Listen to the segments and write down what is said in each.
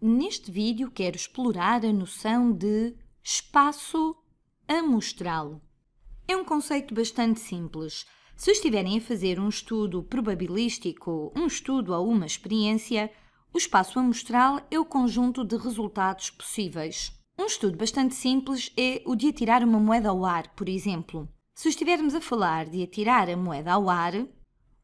Neste vídeo quero explorar a noção de espaço amostral. É um conceito bastante simples. Se estiverem a fazer um estudo probabilístico, um estudo a uma experiência, o espaço amostral é o conjunto de resultados possíveis. Um estudo bastante simples é o de atirar uma moeda ao ar, por exemplo. Se estivermos a falar de atirar a moeda ao ar,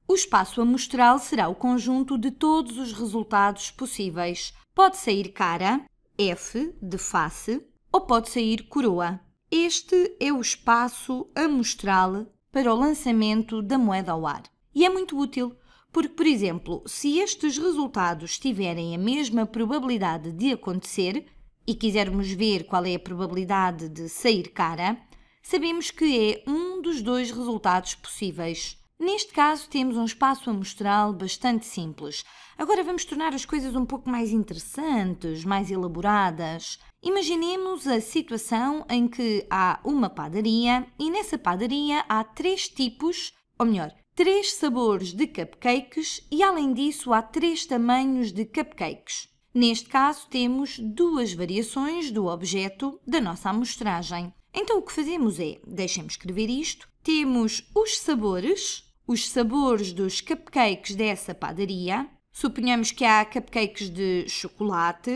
o espaço amostral será o conjunto de todos os resultados possíveis. Pode sair cara, F, de face, ou pode sair coroa. Este é o espaço amostral para o lançamento da moeda ao ar. E é muito útil, porque, por exemplo, se estes resultados tiverem a mesma probabilidade de acontecer e quisermos ver qual é a probabilidade de sair cara, sabemos que é um dos dois resultados possíveis Neste caso, temos um espaço amostral bastante simples. Agora vamos tornar as coisas um pouco mais interessantes, mais elaboradas. Imaginemos a situação em que há uma padaria e nessa padaria há três tipos, ou melhor, três sabores de cupcakes e além disso há três tamanhos de cupcakes. Neste caso, temos duas variações do objeto da nossa amostragem. Então o que fazemos é, deixem-me escrever isto, temos os sabores os sabores dos cupcakes dessa padaria. Suponhamos que há cupcakes de chocolate,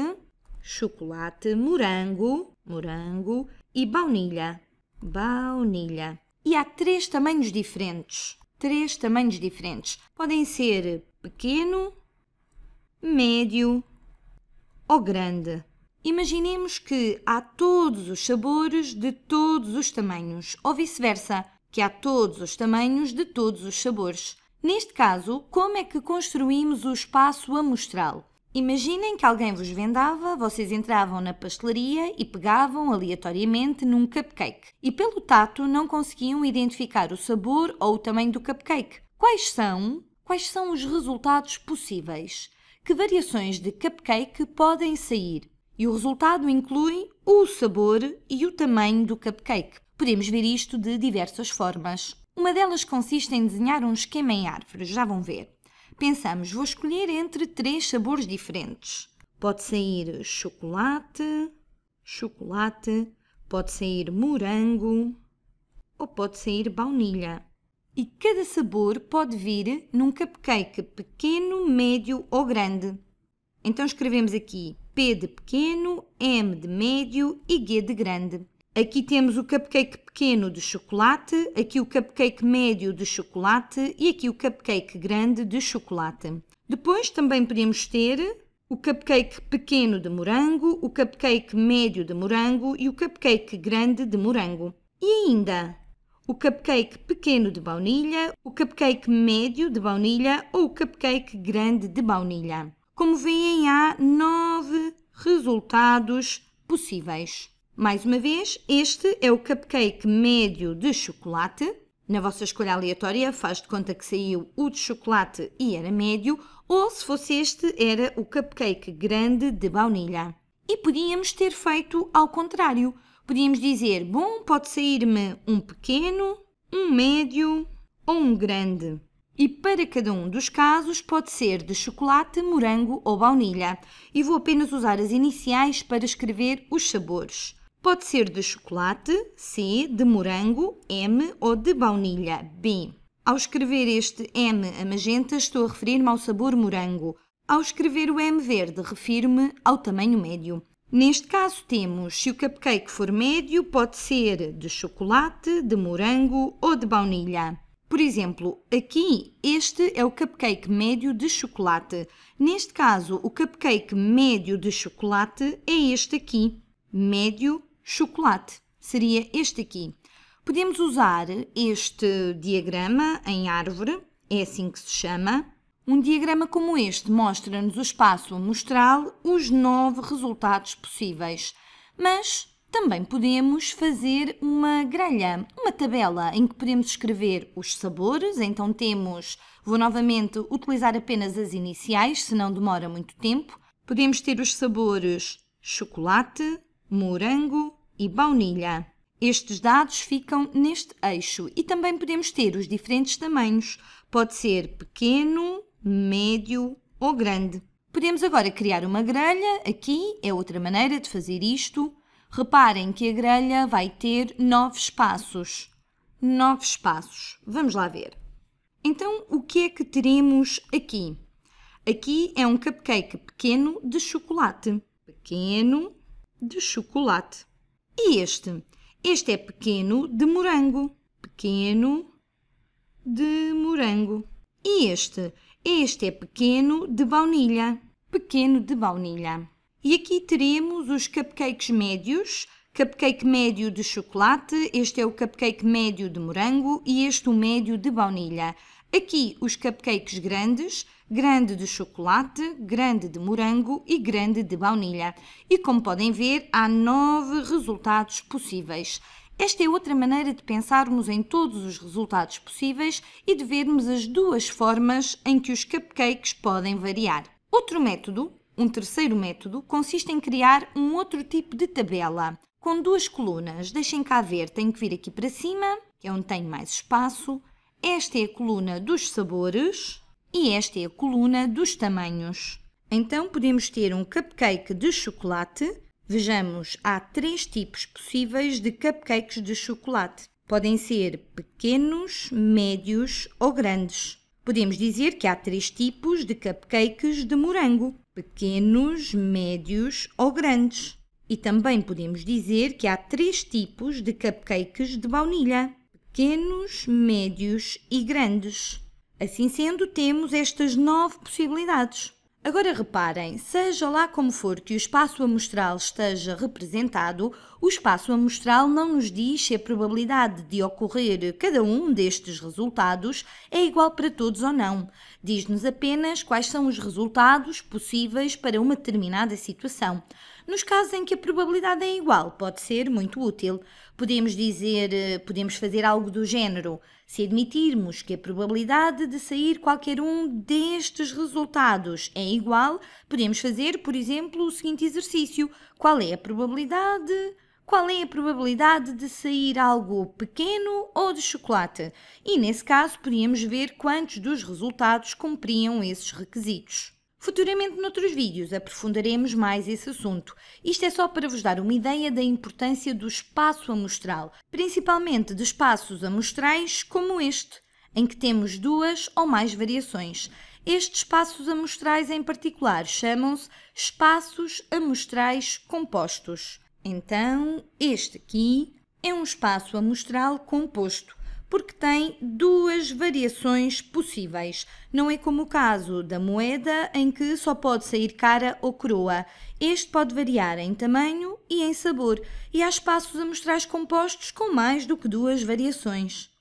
chocolate, morango, morango e baunilha, baunilha. E há três tamanhos diferentes, três tamanhos diferentes. Podem ser pequeno, médio ou grande. Imaginemos que há todos os sabores de todos os tamanhos, ou vice-versa que há todos os tamanhos de todos os sabores. Neste caso, como é que construímos o espaço amostral? Imaginem que alguém vos vendava, vocês entravam na pastelaria e pegavam aleatoriamente num cupcake. E pelo tato não conseguiam identificar o sabor ou o tamanho do cupcake. Quais são? Quais são os resultados possíveis? Que variações de cupcake podem sair? E o resultado inclui o sabor e o tamanho do cupcake. Podemos ver isto de diversas formas. Uma delas consiste em desenhar um esquema em árvores, já vão ver. Pensamos, vou escolher entre três sabores diferentes. Pode sair chocolate, chocolate, pode sair morango ou pode sair baunilha. E cada sabor pode vir num cupcake pequeno, médio ou grande. Então escrevemos aqui P de pequeno, M de médio e G de grande. Aqui temos o cupcake pequeno de chocolate, aqui o cupcake médio de chocolate e aqui o cupcake grande de chocolate. Depois também podemos ter o cupcake pequeno de morango, o cupcake médio de morango e o cupcake grande de morango. E ainda o cupcake pequeno de baunilha, o cupcake médio de baunilha ou o cupcake grande de baunilha. Como veem, há nove resultados possíveis. Mais uma vez, este é o cupcake médio de chocolate. Na vossa escolha aleatória, faz de conta que saiu o de chocolate e era médio, ou se fosse este, era o cupcake grande de baunilha. E podíamos ter feito ao contrário. Podíamos dizer, bom, pode sair-me um pequeno, um médio ou um grande. E para cada um dos casos pode ser de chocolate, morango ou baunilha. E vou apenas usar as iniciais para escrever os sabores. Pode ser de chocolate, C, de morango, M ou de baunilha, B. Ao escrever este M a magenta, estou a referir-me ao sabor morango. Ao escrever o M verde, refiro-me ao tamanho médio. Neste caso, temos se o cupcake for médio, pode ser de chocolate, de morango ou de baunilha. Por exemplo, aqui este é o cupcake médio de chocolate. Neste caso, o cupcake médio de chocolate é este aqui, médio chocolate. Seria este aqui. Podemos usar este diagrama em árvore, é assim que se chama. Um diagrama como este mostra-nos o espaço amostral, os nove resultados possíveis. Mas também podemos fazer uma grelha, uma tabela em que podemos escrever os sabores. Então temos, vou novamente utilizar apenas as iniciais, senão demora muito tempo. Podemos ter os sabores chocolate, morango e baunilha. Estes dados ficam neste eixo e também podemos ter os diferentes tamanhos. Pode ser pequeno, médio ou grande. Podemos agora criar uma grelha. Aqui é outra maneira de fazer isto. Reparem que a grelha vai ter nove espaços. Nove espaços. Vamos lá ver. Então, o que é que teremos aqui? Aqui é um cupcake pequeno de chocolate. Pequeno, de chocolate. E este? Este é pequeno de morango. Pequeno de morango. E este? Este é pequeno de baunilha. Pequeno de baunilha. E aqui teremos os cupcakes médios. Cupcake médio de chocolate, este é o cupcake médio de morango e este o médio de baunilha. Aqui os cupcakes grandes, grande de chocolate, grande de morango e grande de baunilha. E como podem ver, há nove resultados possíveis. Esta é outra maneira de pensarmos em todos os resultados possíveis e de vermos as duas formas em que os cupcakes podem variar. Outro método, um terceiro método, consiste em criar um outro tipo de tabela, com duas colunas. Deixem cá ver, tenho que vir aqui para cima, que é onde tenho mais espaço, esta é a coluna dos sabores e esta é a coluna dos tamanhos. Então podemos ter um cupcake de chocolate. Vejamos, há três tipos possíveis de cupcakes de chocolate. Podem ser pequenos, médios ou grandes. Podemos dizer que há três tipos de cupcakes de morango: pequenos, médios ou grandes. E também podemos dizer que há três tipos de cupcakes de baunilha: pequenos, médios e grandes. Assim sendo, temos estas nove possibilidades. Agora reparem, seja lá como for que o espaço amostral esteja representado, o espaço amostral não nos diz se a probabilidade de ocorrer cada um destes resultados é igual para todos ou não. Diz-nos apenas quais são os resultados possíveis para uma determinada situação. Nos casos em que a probabilidade é igual, pode ser muito útil. Podemos dizer, eh, podemos fazer algo do género. Se admitirmos que a probabilidade de sair qualquer um destes resultados é igual, podemos fazer, por exemplo, o seguinte exercício: qual é a probabilidade qual é a probabilidade de sair algo pequeno ou de chocolate, e nesse caso podíamos ver quantos dos resultados cumpriam esses requisitos. Futuramente, noutros vídeos, aprofundaremos mais esse assunto. Isto é só para vos dar uma ideia da importância do espaço amostral, principalmente de espaços amostrais como este, em que temos duas ou mais variações. Estes espaços amostrais em particular chamam-se espaços amostrais compostos. Então, este aqui é um espaço amostral composto porque tem duas variações possíveis. Não é como o caso da moeda, em que só pode sair cara ou coroa. Este pode variar em tamanho e em sabor, e há espaços a mostrar compostos com mais do que duas variações.